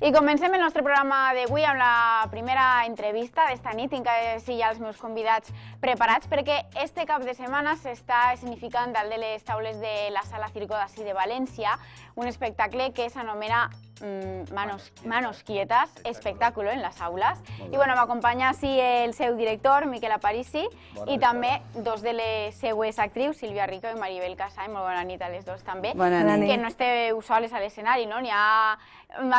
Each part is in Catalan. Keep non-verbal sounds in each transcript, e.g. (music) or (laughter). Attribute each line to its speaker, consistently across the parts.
Speaker 1: I comencem el nostre programa d'avui amb la primera entrevista d'esta nit. Tinc sí, ja els meus convidats preparats perquè este cap de setmana s'està significant dalt de les taules de la Sala Circo d'ací de València un espectacle que s'anomena mmm, manos, manos Quietas, espectáculo en les aules. I bueno, m'acompanya así el seu director, Miquel Aparici, y i també dos de les seues actrius, Silvia Rico i Maribel Casay. Muy buena nit a les dos també. Bona nit. Que no esteu usuales a l'escenari, no? Ni ha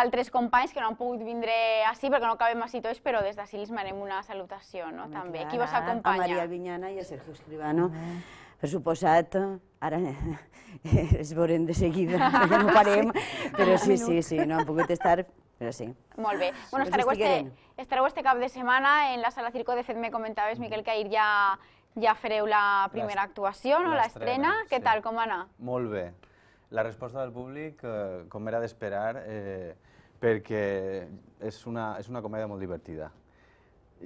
Speaker 1: altres companys que no han pogut vindre així perquè no cabem així tots, però des d'ací els manem una salutació, no? també. Qui vos acompanya? A Maria
Speaker 2: Vinyana i a Sergio Escribano. Eh. Per suposat, Ara (laughs) es veurem de seguida, (laughs) perquè no parem, però sí, sí, sí, no han pogut estar, però sí. Molt bé. Bueno, estareu, este,
Speaker 1: estareu este cap de setmana en la sala Circo, de fet me comentaves, Miquel, que ahir ja, ja fareu la primera actuació, no? l'estrena. Sí. Què tal, com va anar?
Speaker 3: Molt bé. La resposta del públic, eh, com era d'esperar, eh, perquè és una, és una comèdia molt divertida.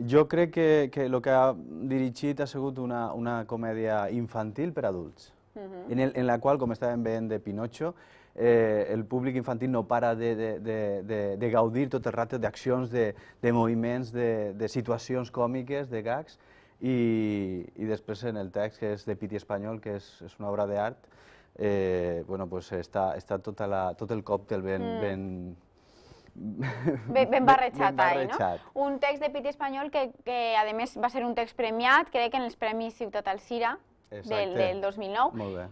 Speaker 3: Jo crec que, que el que ha dirigit ha sigut una, una comèdia infantil per adults. -huh. en, el, en, la cual, com estàvem veient de Pinocho, eh, el públic infantil no para de, de, de, de, de gaudir tot el rato d'accions, de, de moviments, de, de situacions còmiques, de gags, i, i després en el text, que és de Piti Espanyol, que és, és una obra d'art, eh, bueno, pues està, està tota la, tot el còctel ben, mm. ben
Speaker 1: ben, ben barrejat, ahí, no? Un text de Piti Espanyol que, que, a més, va ser un text premiat, crec que en els Premis Ciutat Alcira, del, del 2009. Molt bé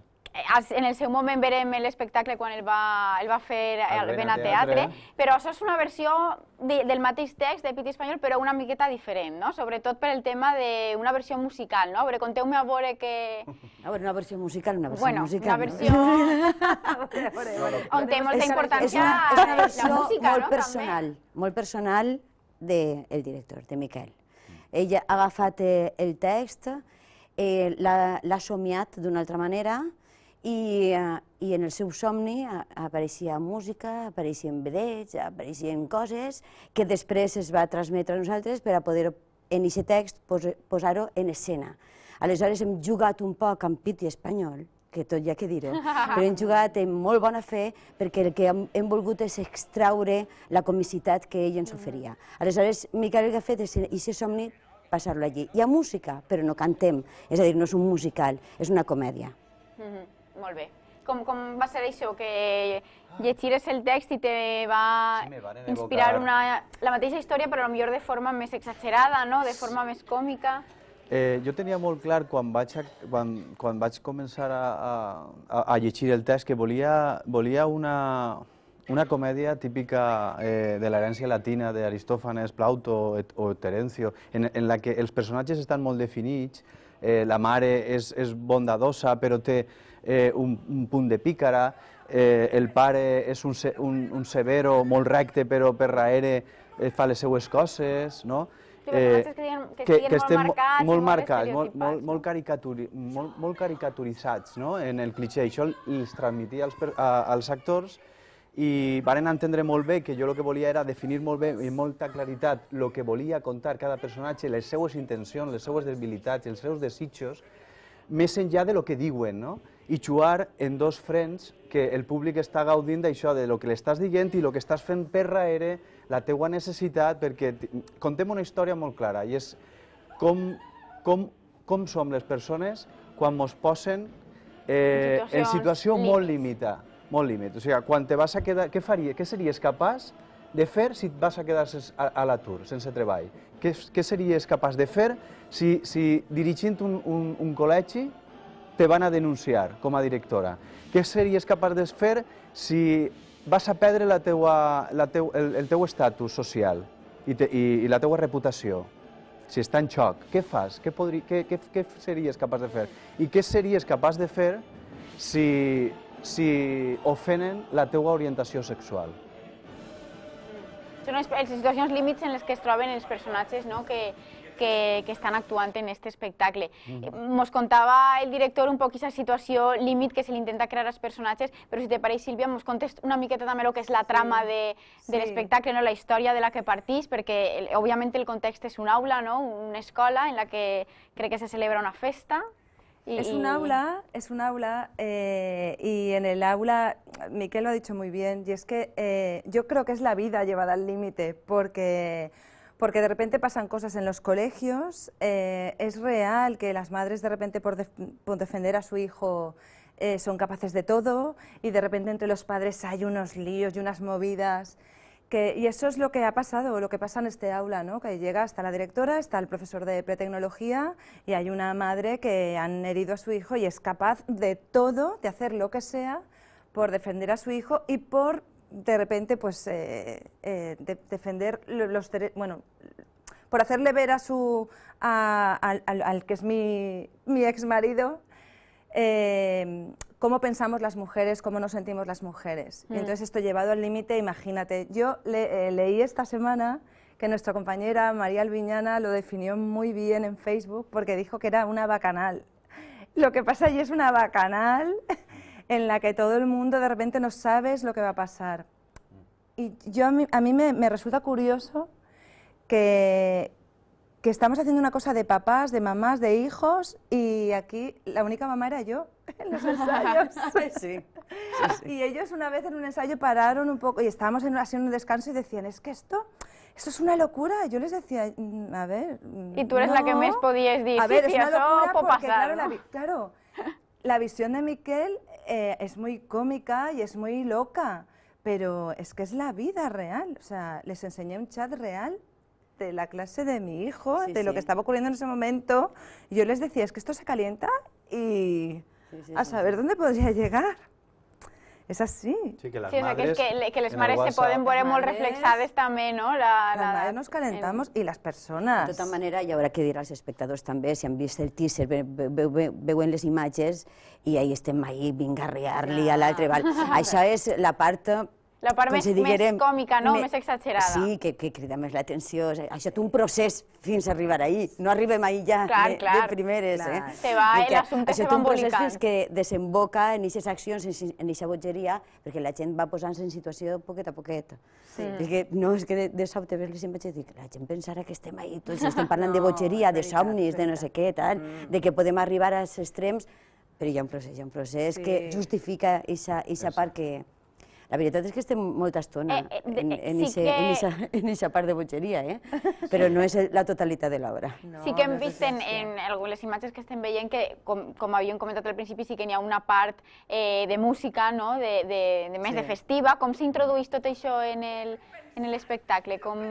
Speaker 1: en el seu moment verem l'espectacle quan el va, el va fer al Vena Teatre, però això és una versió de, del mateix text de Piti Espanyol, però una miqueta diferent, no? sobretot per el tema d'una versió musical. No? A veure, conteu-me a veure que...
Speaker 2: A veure, una versió musical, una versió bueno, musical. Bueno, una
Speaker 1: versió... No? (laughs) on té molta importància és una, és una versió la música, molt no?
Speaker 2: personal, També. molt personal del de director, de Miquel. Ell ha agafat eh, el text, eh, l'ha somiat d'una altra manera i, eh, i en el seu somni eh, apareixia música, apareixien vedets, apareixien coses que després es va transmetre a nosaltres per a poder en aquest text posar-ho en escena. Aleshores hem jugat un poc amb pit i espanyol, que tot ja que dir-ho, però hem jugat en molt bona fe perquè el que hem, hem volgut és extraure la comicitat que ell ens oferia. Aleshores, Miquel el que ha fet és aquest somni passar-lo allí. Hi ha música, però no cantem, és a dir, no és un musical, és una comèdia.
Speaker 1: Mhm, molt bé. Com, com va ser això, que llegires el text i te va inspirar una, la mateixa història, però millor de forma més exagerada, no? de forma més còmica?
Speaker 3: Eh, jo tenia molt clar quan vaig, a, quan, quan vaig començar a, a, a llegir el text que volia, volia una, una comèdia típica eh, de la herència latina de Aristòfanes, Plauto et, o Terencio, en, en la que els personatges estan molt definits, eh, la mare és, és bondadosa però té eh, un, un punt de pícara, eh, el pare és un, un, un severo molt recte però per raere eh, fa les seues coses, no? Eh, que, que, que estem molt marcats, molt, marcats, molt, molt, molt, caricaturi, molt, molt caricaturitzats no? en el cliché. Això els transmetia als, als actors i varen entendre molt bé que jo el que volia era definir molt bé i molta claritat el que volia contar cada personatge, les seues intencions, les seues debilitats, els seus desitjos, més enllà de lo que diuen, no? i jugar en dos frens que el públic està gaudint d'això, de lo que l'estàs dient i lo que estàs fent per darrere, la teua necessitat, perquè contem una història molt clara, i és com, com, com som les persones quan ens posen eh, en situació, molt límita. limitada molt límit. O sigui, quan te vas a quedar, què, faria, què series capaç de fer si et vas a quedar a, l'atur, sense treball? Què, què series capaç de fer si, si dirigint un, un, un col·legi te van a denunciar com a directora? Què series capaç de fer si vas a perdre la teua, la teu, el, el teu estatus social i, te, i, i la teua reputació? Si està en xoc, què fas? Què, podri, què, què, què series capaç de fer? I què series capaç de fer si si ofenen la teua orientació sexual.
Speaker 1: Són les, situacions límits en les que es troben els personatges no? que, que, que estan actuant en aquest espectacle. Ens mm mm-hmm. contava el director un poc aquesta situació límit que se li intenta crear als personatges, però si te pareix, Sílvia, ens contes una miqueta també el que és la trama de, de sí. l'espectacle, no? la història de la que partís, perquè, òbviament, el context és una aula, no? una escola en la que crec que se celebra una festa. es un aula,
Speaker 4: es un aula eh, y en el aula, Miquel lo ha dicho muy bien, y es que eh, yo creo que es la vida llevada al límite, porque, de repente pasan cosas en los colegios, eh, es real que las madres de repente por defender a su hijo son capaces de todo y de repente entre los padres hay unos líos y unas movidas y eso es lo que ha pasado, lo que pasa en este aula, ¿no? que llega hasta la directora, está el profesor de pretecnología y hay una madre que han herido a su hijo y es capaz de todo, de hacer lo que sea por defender a su hijo y por de repente pues eh, eh, defender los bueno por hacerle ver a su al, que es mi, mi ex marido Em, cómo pensamos las mujeres, cómo nos sentimos las mujeres. Y mm. Entonces esto llevado al límite, imagínate, yo eh, leí esta semana que nuestra compañera María Alviñana lo definió muy bien en Facebook porque dijo que era una bacanal. Lo que pasa allí es una bacanal en la que todo el mundo de repente no sabes lo que va a pasar. Y yo, a mí, me resulta curioso que que estamos haciendo una cosa de papás, de mamás, de hijos, y aquí la única mamá era yo (laughs) en los (laughs) ensayos. (laughs) Y ellos una vez en un ensayo pararon un poco y estábamos en, haciendo un descanso y decían, es que esto... Esto es una locura. Yo les decía, mm, a ver. Y tú eres la que me podías decir. A ver, claro, la, visión de Miquel eh, es muy cómica y es muy loca, pero es que es la vida real. O sea, les enseñé un chat real de la clase de mi hijo, de lo que estaba ocurriendo en ese momento. yo les decía, es que esto se calienta y a saber dónde podría llegar. Es así. Sí, que les sí, madres... Que, que, que les mares se pueden muy reflexadas también, no? La, nos calentamos y las personas. De maneras,
Speaker 2: manera, y habrá que a los espectadores también, si han visto el teaser, ve, ve, imágenes, y ahí estén ahí, venga a la li ahí a es la parte...
Speaker 1: La part doncs més, diguérem, més còmica, no? Me... més exagerada. Sí,
Speaker 2: que, que crida més l'atenció. Això té un procés fins a arribar ahir. No arribem ahir ja clar, eh, de, clar. de primeres. Eh? Clar. Eh? Se va, l'assumpte se va embolicant. Això té un procés fins que desemboca en aquestes accions, en aquesta botgeria, perquè la gent va posant-se en situació poquet a poquet. Sí. que, no, és que de, de sobte ves les imatges i dic, la gent pensarà que estem ahir, tots (laughs) estem parlant no, de botgeria, de somnis, de no sé què, tal, mm. de que podem arribar als extrems, però hi ha un procés, hi ha un procés sí. que justifica aquesta part que la veritat és que estem molta estona eh, eh, en, aquesta eh, part de botxeria, eh? però no és la totalitat de l'obra. sí que hem
Speaker 1: vist en, algunes imatges que estem veient que, com, havíem comentat al principi, sí que n'hi ha una part eh, de música, no? de, de, de més de festiva. Com s'introduís tot això en l'espectacle? Com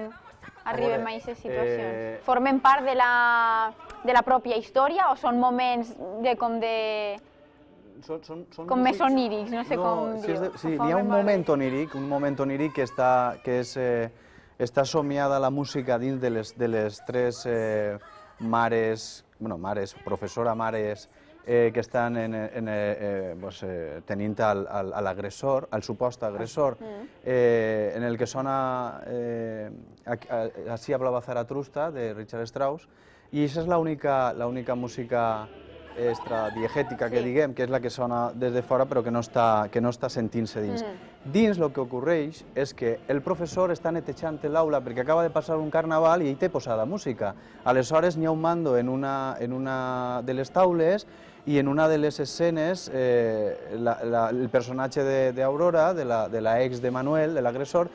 Speaker 1: arribem a aquestes situacions? Formen part de la, de la pròpia història o són moments de com de
Speaker 3: són, són, són com més onírics, no sé no, com si de, Sí, hi ha un moment oníric, un moment oníric que està, que és, eh, està somiada la música dins de les, de les tres eh, mares, bueno, mares, professora mares, eh, que estan en, en, eh, eh pues, eh, tenint al, al, a l'agressor, al supost agressor, ah, mm. eh, en el que sona eh, Així hablava Zaratrusta, de Richard Strauss, i això és l'única música ...extra diegética que diguem, que es la que sona desde fuera... ...pero que no está que no està sentint-se dins. Mm. Dins el que ocorreix es que el professor està el aula porque acaba de pasar un carnaval i te posa la música. Aleshores ni a un mando en una, en una de las taules ...y en una de las escenes eh, el personaje de, de, la, de la ex de Manuel, del agresor...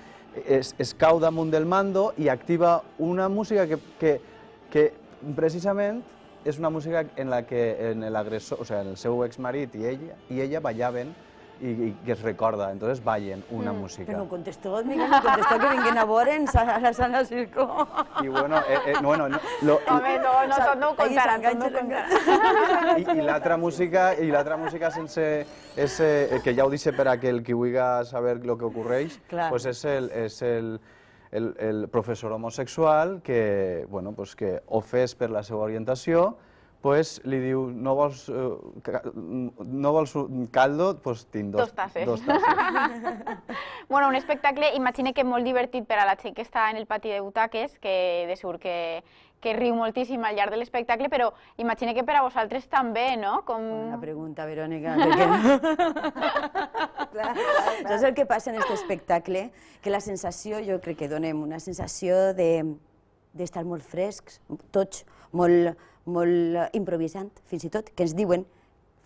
Speaker 3: es, es del mando y activa una música que, precisamente... que es una música en la que en el agresor, o sea, en el seu exmarit i ella, i ella ballaven i, que es recuerda. entonces ballen una mm, música. Pero no
Speaker 2: contestó, Miguel, no contestó que vengan a boren a, a la sala circo.
Speaker 3: Y bueno, eh, bueno... Eh, no, lo,
Speaker 2: Home,
Speaker 1: no, no, tot no ho contaran, no ho la
Speaker 3: I, i l'altra música, i música sense... Ese, eh, que ya ho dice per el qui vulgui saber lo que ocorreix, pues es el, es el, el, el professor homosexual que, bueno, pues que ofès per la seva orientació, pues, li diu, no vols, eh, no vols caldo, pues, tinc dos, dos tasses. Dos
Speaker 1: tasses. (laughs) bueno, un espectacle, imagina que molt divertit per a la gent que està en el pati de butaques, que de segur que, que riu moltíssim al llarg de l'espectacle, però imagina que per a vosaltres també, no? Com... Una
Speaker 2: pregunta, Verònica. De que... clar, clar, clar. Saps el que passa en aquest espectacle? Que la sensació, jo crec que donem una sensació d'estar de, molt frescs, tots, molt, molt improvisant, fins i tot, que ens diuen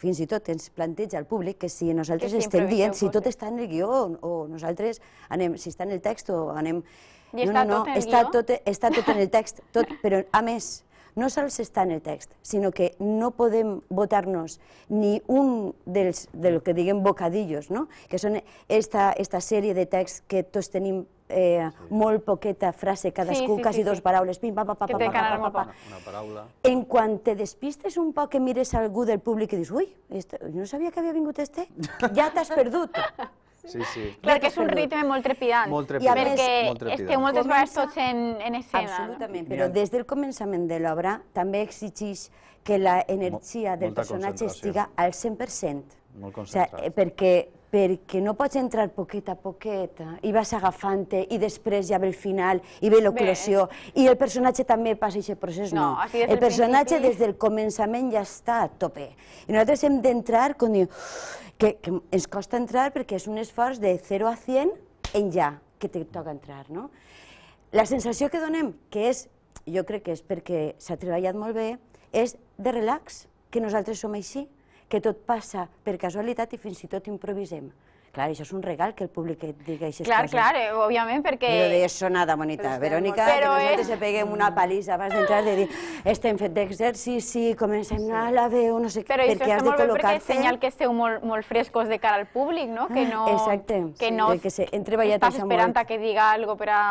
Speaker 2: fins i tot ens planteja al públic que si nosaltres que si estem dient, si tot està en el guió o nosaltres anem, si està en el text o anem... I està no, no, tot en està guió? Tot, està tot en el text, tot, (laughs) però a més, no sols està en el text, sinó que no podem votar-nos ni un dels, del que diguem bocadillos, no? que són esta, esta sèrie de texts que tots tenim eh, sí. molt poqueta frase, cadascú, sí, sí, quasi sí, dos paraules, pim, pa, pa, pa, que pa, pa, pa, pa, pa. Una paraula. En quan te despistes un poc que mires algú del públic i dius, ui, esto, no sabia que havia vingut este, ja t'has perdut. (laughs) Sí, sí. Clar, que és un ritme
Speaker 1: molt trepidant. Molt trepidant. I perquè molt trepidant. esteu moltes vegades tots en, en escena. Absolutament, però
Speaker 2: des del començament de l'obra també exigeix que l'energia del personatge estiga al 100%. Molt concentrat. O sigui, eh, perquè perquè no pots entrar poquet a poquet i vas agafant-te i després ja ve el final i ve l'oclusió i el personatge també passa aquest procés, no. El, personatge des del començament ja està a tope. I nosaltres hem d'entrar, que, que ens costa entrar perquè és un esforç de 0 a 100 en ja que te toca entrar, no? La sensació que donem, que és, jo crec que és perquè s'ha treballat molt bé, és de relax, que nosaltres som així que tot passa per casualitat i fins i tot improvisem. Clar, això és un regal que el públic et digui aquestes clar, coses. Clar, clar,
Speaker 1: eh, òbviament, perquè... Però de
Speaker 2: això nada, bonita. Verònica, que nosaltres se peguem una palissa abans d'entrar, de dir, estem fet d'exercici, comencem sí. a la veu, no sé què, perquè has de col·locar-te... Però això està molt bé perquè és senyal
Speaker 1: que esteu molt, molt frescos de cara al públic, no? Que no... Exacte,
Speaker 2: que no que se, hem treballat estàs esperant molt...
Speaker 1: que diga algo per a...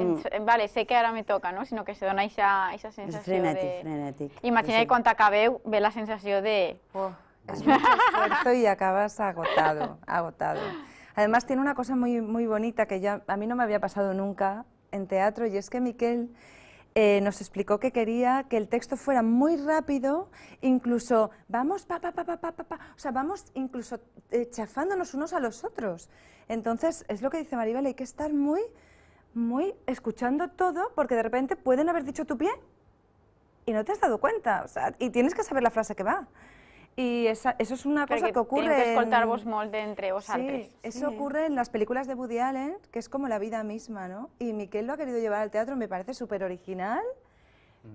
Speaker 1: Mm. Vale, sé que ara me toca, no? Sinó que se dona aquesta sensació de... Frenètic,
Speaker 2: frenètic. Imagineu sí.
Speaker 1: quan acabeu, ve la sensació de... Oh. Es mucho esfuerzo y
Speaker 4: acabas agotado, agotado. Además tiene una cosa muy, muy bonita que ya a mí no me había pasado nunca en teatro y es que Miquel eh, nos explicó que quería que el texto fuera muy rápido, incluso vamos pa pa pa pa pa pa, pa o sea, vamos incluso eh, chafándonos unos a los otros. Entonces, es lo que dice Maribel, hay que estar muy muy escuchando todo porque de repente pueden haber dicho tu pie y no te has dado cuenta, o sea, y tienes que saber la frase que va. Y eso es una cosa que, que ocurre... que escoltar-vos
Speaker 1: molde entre vos eso ocurre
Speaker 4: en las películas de Woody Allen, que es como la vida misma, ¿no? Y Miquel lo ha querido llevar al teatro, me parece súper original,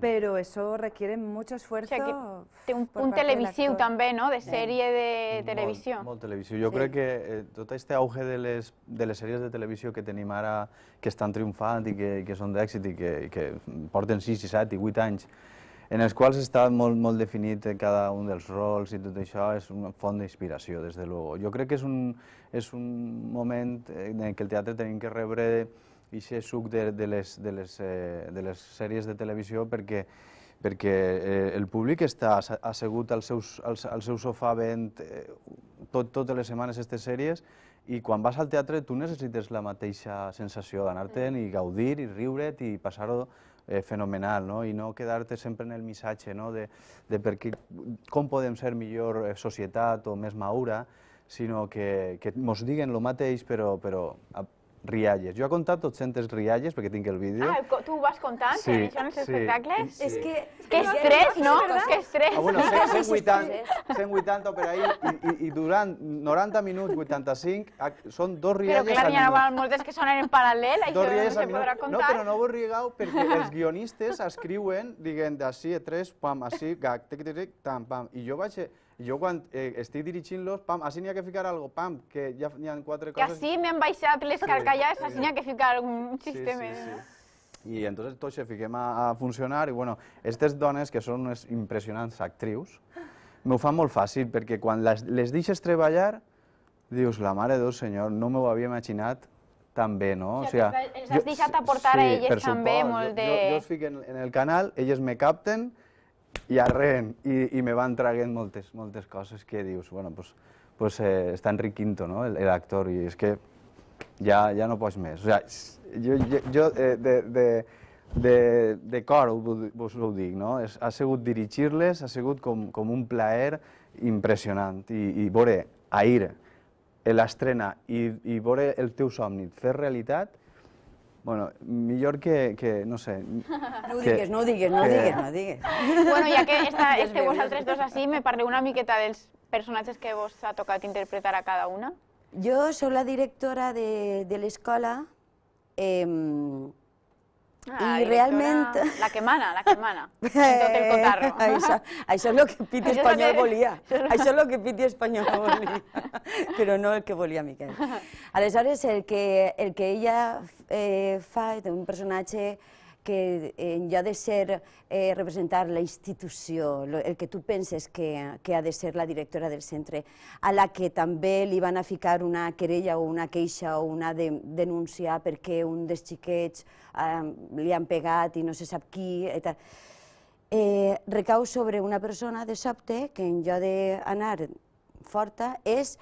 Speaker 4: pero eso
Speaker 1: requiere mucho esfuerzo. un televisión también no?, de serie de televisión.
Speaker 3: un televisión. yo creo que eh, todo este auge de las de de televisión que te animara que están triunfantes y que, que de éxito y que, que porten 6, 7 8 en els quals està molt, molt definit eh, cada un dels rols i tot això és una font d'inspiració, des de luego. Jo crec que és un, és un moment eh, en què el teatre tenim que rebre i ser suc de, de, les, de, les, eh, de les sèries de televisió perquè, perquè el públic està assegut al, seus, al, al seu sofà vent tot, totes les setmanes aquestes sèries i quan vas al teatre tu necessites la mateixa sensació d'anar-te'n i gaudir i riure't i passar-ho eh, fenomenal, no? i no quedar-te sempre en el missatge no? de, de per què, com podem ser millor eh, societat o més maura, sinó que, que mos diguen el mateix, però, però rialles. Jo he contat 200 rialles, perquè tinc el vídeo. Ah,
Speaker 1: tu ho vas contant, sí, sí, Sí. És que... Que estrès, no? Que estrès. Ah, bueno, 180,
Speaker 3: 180 per ahir, i, i, durant 90 minuts, 85, són dos rialles al minut. Però clar, n'hi
Speaker 1: ha moltes que sonen en paral·lel, això no se podrà contar. No, però no vos rigueu, perquè els
Speaker 3: guionistes escriuen, diguem, d'ací a tres, pam, ací, gac, tic, tic, tic, tam, pam. I jo vaig... I jo quan eh, estic dirigint-los, pam, així n'hi ha que ficar algo, pam, que ja n'hi ha quatre coses... Que
Speaker 1: així m'han baixat les carcallades, així n'hi ha que ficar un sistema, sí, sí, Sí,
Speaker 3: no? I entonces tot se fiquem a, a funcionar i bueno, aquestes dones que són unes impressionants actrius, m'ho fan molt fàcil perquè quan les, les deixes treballar, dius, la mare de senyor, no m'ho havia imaginat tan bé, no? O sigui, o sigui els has deixat aportar sí, a elles també molt de... Jo, jo, jo els fico en, en el canal, elles me capten, i arren, i, i me van traguent moltes, moltes coses que dius, bueno, doncs, pues, pues, eh, està Enric Quinto, no?, l'actor, i és que ja, ja no pots més. O sigui, jo, jo, jo eh, de, de, de, de cor us ho dic, no? És, ha sigut dirigir-les, ha sigut com, com un plaer impressionant. I, i veure, ahir, eh, l'estrena i, i veure el teu somni fer realitat, Bueno, millor que, que no sé... No ho digues, que, no ho digues, no ho digues, no ho digues.
Speaker 1: Bueno, ja que esta, esteu vosaltres dos així, me parleu una miqueta dels personatges que vos ha tocat interpretar a cada una.
Speaker 2: Jo sóc la directora de, de l'escola, eh, Ah, y realmente... (laughs) la
Speaker 1: quemana, la quemana. (laughs) el cotarro. Eso,
Speaker 2: eso, es lo que Piti Español volía. Eso es lo que Piti Español volía. Pero no el que volía, Miquel. (laughs) Aleshores, el que, el que ella eh, fa un personaje... que en lloc de ser eh, representar la institució, el que tu penses que, que ha de ser la directora del centre, a la que també li van a ficar una querella o una queixa o una de, denúncia perquè un dels xiquets eh, li han pegat i no se sap qui, i Eh, recau sobre una persona de sobte que en lloc d'anar forta és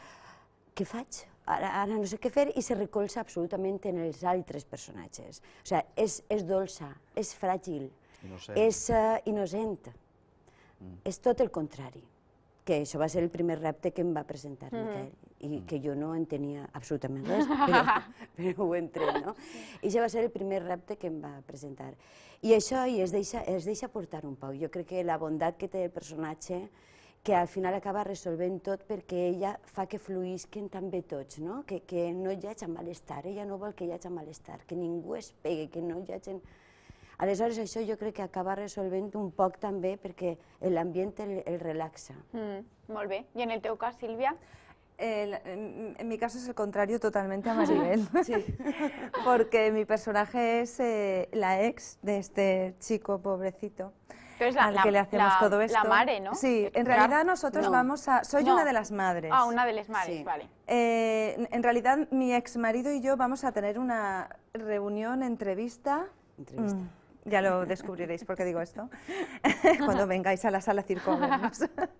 Speaker 2: què faig? ara, ara no sé què fer, i se recolza absolutament en els altres personatges. O sigui, és, és dolça, és fràgil, innocent. és uh, innocent. Mm. És tot el contrari. Que això va ser el primer repte que em va presentar mm. Miquel, i mm. que jo no entenia absolutament res, (laughs) però, però ho entrem, no? I això va ser el primer repte que em va presentar. I això i es, deixa, es deixa portar un poc. Jo crec que la bondat que té el personatge que al final acaba resolviendo todo porque ella fa que fluïsquen también tots, no? que, no ya echa malestar, ella no vol que ya echa malestar, que ningú es que no haya... hagi... Aleshores, eso yo creo que acaba resolviendo un poco también porque el, el relaxa.
Speaker 1: Mm, Y en el teu Silvia,
Speaker 4: Silvia? en, mi caso es el contrario totalmente a (laughs) Maribel, sí. porque mi personaje es eh, la ex de este chico pobrecito
Speaker 1: que le hacemos todo esto. La madre, ¿no? Sí, en realidad nosotros vamos a... Soy una de
Speaker 4: las madres. Ah, una de las madres, vale. Eh, en, realidad mi ex marido y yo vamos a tener una reunión, entrevista... Entrevista. Mm, ya lo descubriréis porque digo esto, (laughs) cuando vengáis a la sala circo. (laughs)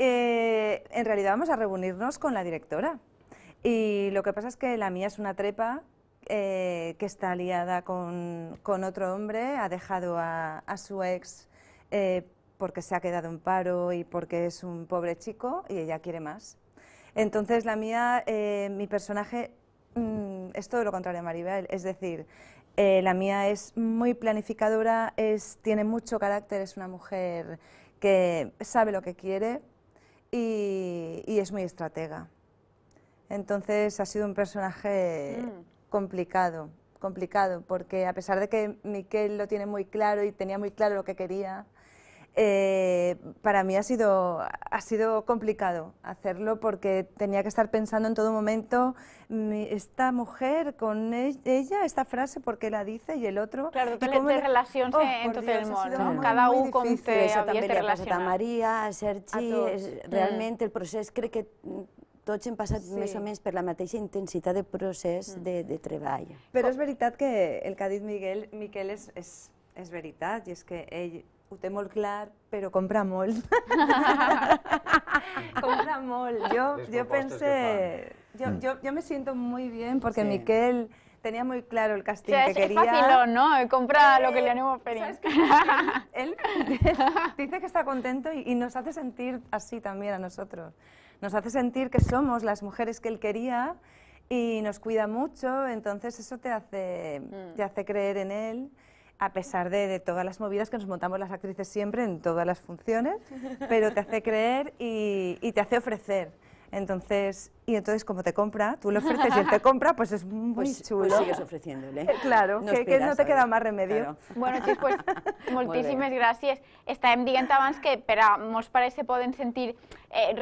Speaker 4: Eh, en realidad vamos a reunirnos con la directora. Y lo que pasa es que la mía es una trepa eh, que está aliada con, otro hombre, ha dejado a, su ex eh, porque se ha quedado en paro y porque es un pobre chico y ella quiere más. Entonces la mía, eh, mi personaje mm, es todo lo contrario a Maribel, es decir, la mía es muy planificadora, es, tiene mucho carácter, es una mujer que sabe lo que quiere y, es muy estratega. Entonces ha sido un personaje... Mm complicado, complicado, porque a pesar de que Miquel lo tiene muy claro y tenía muy claro lo que quería, eh, para mí ha sido, ha sido complicado hacerlo porque tenía que estar pensando en todo momento, esta mujer con e-, ella, esta
Speaker 2: frase, porque la dice y el otro.
Speaker 4: Claro, qué relación oh, entonces el Cada uno con
Speaker 1: Sergi,
Speaker 2: realmente el proceso cree que todos pasar pasado o menos por la misma intensidad de proceso mm. de, de treball.
Speaker 4: Pero es veritat que el cádiz Miguel, Miquel, es es que él usted tiene molt clar, pero compra molt. (laughs) compra mol. Yo pensé... Yo, yo, me siento muy bien porque Miquel tenía muy claro el casting que quería. Es fácil, ¿no? Compra lo que le animo a pedir. Él, (laughs) dice que está contento y, nos hace sentir así también a nosotros nos hace sentir que somos las mujeres que él quería y nos cuida mucho, entonces eso te hace, mm. te hace creer en él, a pesar de, todas las movidas que nos montamos las actrices siempre en todas las funciones, pero te hace creer y, y te hace ofrecer. Entonces, y entonces como te compra, tú le ofreces y él te (laughs) compra, pues es muy pues, pues chulo. Pues sigues
Speaker 2: ofreciéndole.
Speaker 4: Eh, claro, que, no te queda más remedio. (laughs) Bueno,
Speaker 1: chicos, pues (laughs) moltíssimes gràcies. Eh, en en abans que pero a parece pueden se sentir eh,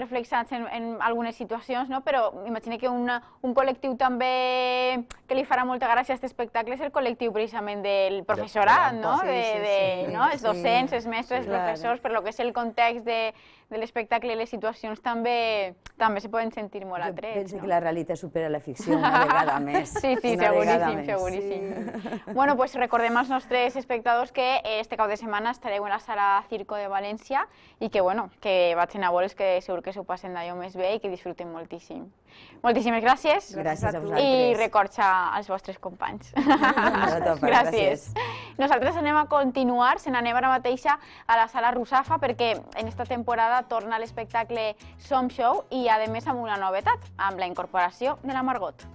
Speaker 1: en, algunas situaciones, no? pero que un colectivo también que li mucha gracia a este espectáculo es el colectivo precisamente del profesorado, no? Sí, de, de, no? es lo que es el contexto del espectáculo y las situaciones también se pueden sentir molt drets. Pensa no? que la
Speaker 2: realitat supera la ficció una vegada més. (laughs) Sí, sí, una seguríssim, seguríssim.
Speaker 1: Sí. Bueno, pues recordem als nostres espectadors que este cap de setmana estareu a la sala Circo de València i que, bueno, que vagin a veure que segur que s'ho passen d'allò més bé i que disfruten moltíssim. Moltíssimes gràcies. Gràcies a vosaltres. I recorxa als vostres companys. (laughs) Gràcies. gràcies. Nosaltres anem a continuar, se n'anem ara mateixa a la sala Rosafa perquè en esta temporada torna l'espectacle Som Show i a més amb una novetat, amb la incorporació de la Margot.